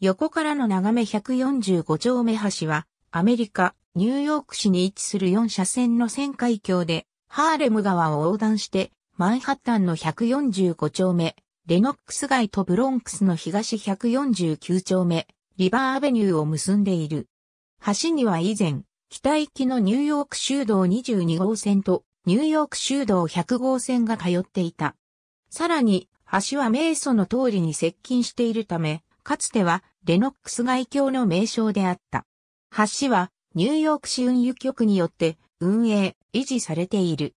横からの眺め145丁目橋は、アメリカ、ニューヨーク市に位置する4車線の線海峡で、ハーレム川を横断して、マンハッタンの145丁目、レノックス街とブロンクスの東149丁目、リバーアベニューを結んでいる。橋には以前、北行きのニューヨーク州道22号線と、ニューヨーク州道100号線が通っていた。さらに、橋は名祖の通りに接近しているため、かつてはレノックス外境の名称であった。橋はニューヨーク市運輸局によって運営、維持されている。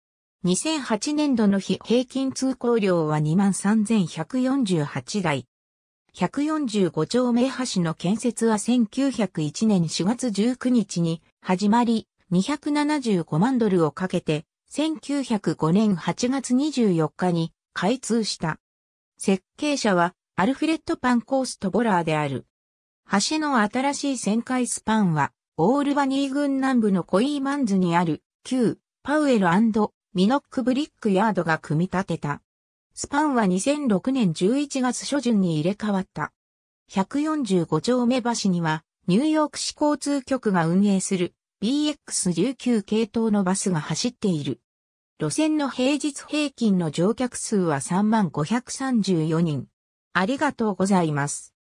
2008年度の日平均通行量は23,148台。145丁目橋の建設は1901年4月19日に始まり、275万ドルをかけて、1905年8月24日に開通した。設計者はアルフレッドパンコーストボラーである。橋の新しい旋回スパンは、オールバニー郡南部のコイーマンズにある、旧、パウエルミノックブリックヤードが組み立てた。スパンは2006年11月初旬に入れ替わった。145丁目橋には、ニューヨーク市交通局が運営する BX19 系統のバスが走っている。路線の平日平均の乗客数は3534人。ありがとうございます。